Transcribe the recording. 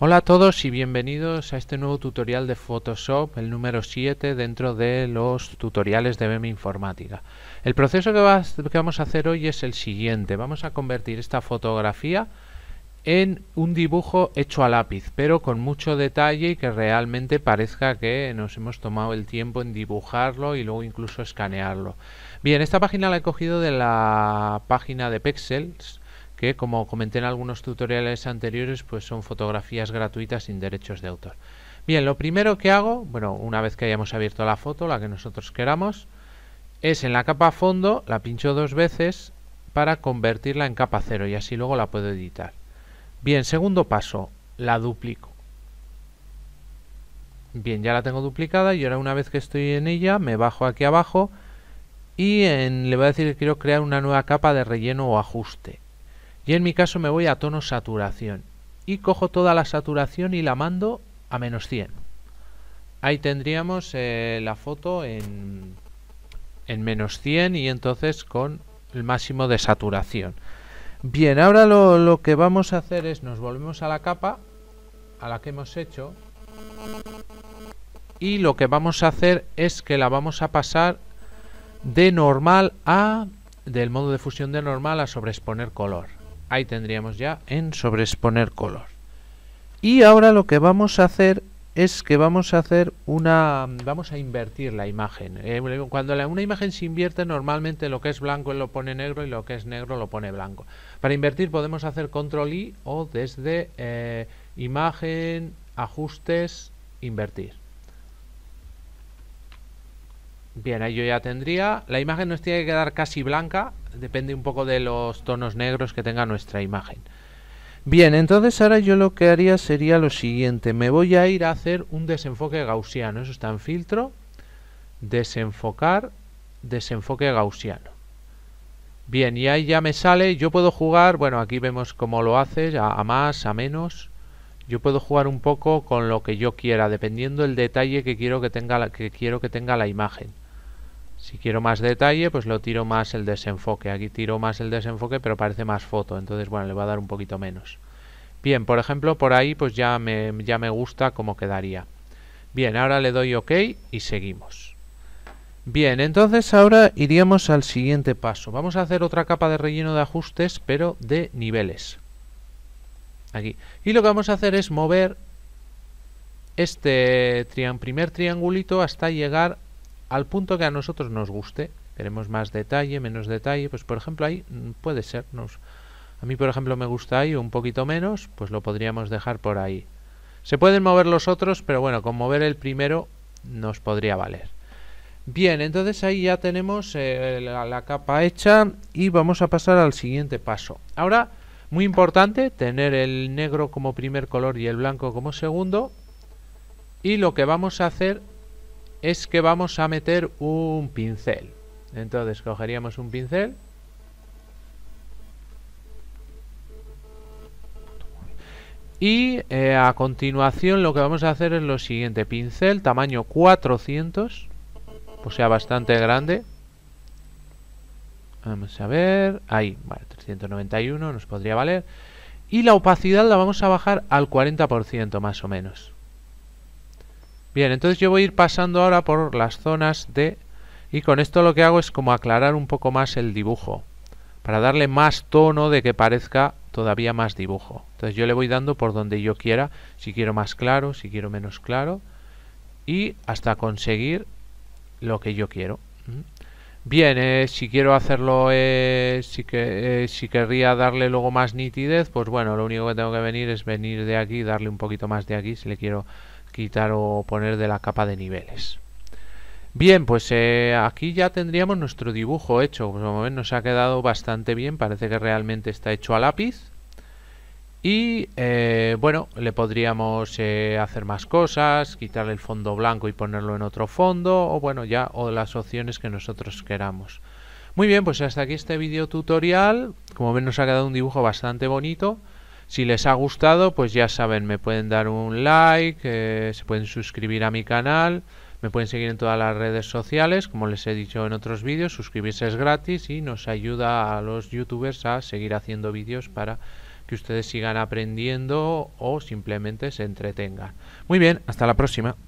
Hola a todos y bienvenidos a este nuevo tutorial de Photoshop, el número 7 dentro de los tutoriales de BEM Informática. El proceso que, que, vamos a hacer hoy es el siguiente, vamos a convertir esta fotografía en un dibujo hecho a lápiz, pero con mucho detalle y que realmente parezca que nos hemos tomado el tiempo en dibujarlo y luego incluso escanearlo. Bien, esta página la he cogido de la página de Pexels, que como comenté en algunos tutoriales anteriores pues son fotografías gratuitas sin derechos de autor. Bien, lo primero que hago, bueno, una vez que hayamos abierto la foto, la que nosotros queramos, es en la capa fondo, la pincho dos veces para convertirla en capa cero y así luego la puedo editar. Bien, segundo paso, la duplico. Bien, ya la tengo duplicada y ahora una vez que estoy en ella me bajo aquí abajo y le voy a decir que quiero crear una nueva capa de relleno o ajuste y en mi caso me voy a tono saturación y cojo toda la saturación y la mando a menos 100. Ahí tendríamos eh, la foto en, en menos 100 y entonces con el máximo de saturación. Bien, ahora lo, lo que vamos a hacer es nos volvemos a la capa a la que hemos hecho y lo que vamos a hacer es que la vamos a pasar de normal a del modo de fusión de normal a sobreexponer color Ahí tendríamos ya en sobreexponer color. Y ahora lo que vamos a hacer es que vamos a hacer una vamos a invertir la imagen eh, cuando una imagen se invierte normalmente lo que es blanco lo pone negro y lo que es negro lo pone blanco para invertir podemos hacer control i o desde eh, imagen ajustes invertir Bien, ahí yo ya tendría. La imagen nos tiene que quedar casi blanca. Depende un poco de los tonos negros que tenga nuestra imagen. Bien, entonces ahora yo lo que haría sería lo siguiente. Me voy a ir a hacer un desenfoque gaussiano. Eso está en filtro. Desenfocar. Desenfoque gaussiano. Bien, y ahí ya me sale. Yo puedo jugar. Bueno, aquí vemos cómo lo hace A, más, a menos yo puedo jugar un poco con lo que yo quiera, dependiendo del detalle que quiero que tenga que quiero que tenga la imagen. Si quiero más detalle, pues lo tiro más el desenfoque. Aquí tiro más el desenfoque, pero parece más foto. Entonces, bueno, le va a dar un poquito menos. Bien, por ejemplo, por ahí pues ya me, ya me gusta cómo quedaría. Bien, ahora le doy OK y seguimos. Bien, entonces ahora iríamos al siguiente paso. Vamos a hacer otra capa de relleno de ajustes, pero de niveles. Aquí. Y lo que vamos a hacer es mover este primer triangulito hasta llegar al punto que a nosotros nos guste. Queremos más detalle, menos detalle, pues por ejemplo ahí mm, puede ser. a mí por ejemplo me gusta ahí un poquito menos, pues lo podríamos dejar por ahí. Se pueden mover los otros, pero bueno, con mover el primero nos podría valer. Bien, entonces ahí ya tenemos eh, la capa hecha y vamos a pasar al siguiente paso. Ahora, muy importante, tener el negro como primer color y el blanco como segundo. Y lo que vamos a hacer es que vamos a meter un pincel. Entonces cogeríamos un pincel. Y eh, a continuación lo que vamos a hacer es lo siguiente. Pincel tamaño 400. O sea, bastante grande. Vamos a ver. Ahí, vale, 391 nos podría valer. Y la opacidad la vamos a bajar al 40% más o menos. Bien, entonces yo voy a ir pasando ahora por las zonas de... Y con esto lo que hago es como aclarar un poco más el dibujo. Para darle más tono de que parezca todavía más dibujo. Entonces yo le voy dando por donde yo quiera. Si quiero más claro, si quiero menos claro. Y hasta conseguir lo que yo quiero. Bien, eh, si quiero hacerlo, eh, si, que, eh, si querría darle luego más nitidez, pues bueno, lo único que tengo que venir es venir de aquí, darle un poquito más de aquí, si le quiero quitar o poner de la capa de niveles. Bien, pues eh, aquí ya tendríamos nuestro dibujo hecho. Pues, como ven, nos ha quedado bastante bien. Parece que realmente está hecho a lápiz. Y eh, bueno, le podríamos eh, hacer más cosas, quitarle el fondo blanco y ponerlo en otro fondo, o bueno, ya o las opciones que nosotros queramos. Muy bien, pues hasta aquí este video tutorial. Como ven, nos ha quedado un dibujo bastante bonito. Si les ha gustado, pues ya saben, me pueden dar un like, eh, se pueden suscribir a mi canal, me pueden seguir en todas las redes sociales, como les he dicho en otros vídeos, suscribirse es gratis y nos ayuda a los youtubers a seguir haciendo vídeos para que ustedes sigan aprendiendo o simplemente se entretengan. Muy bien, hasta la próxima.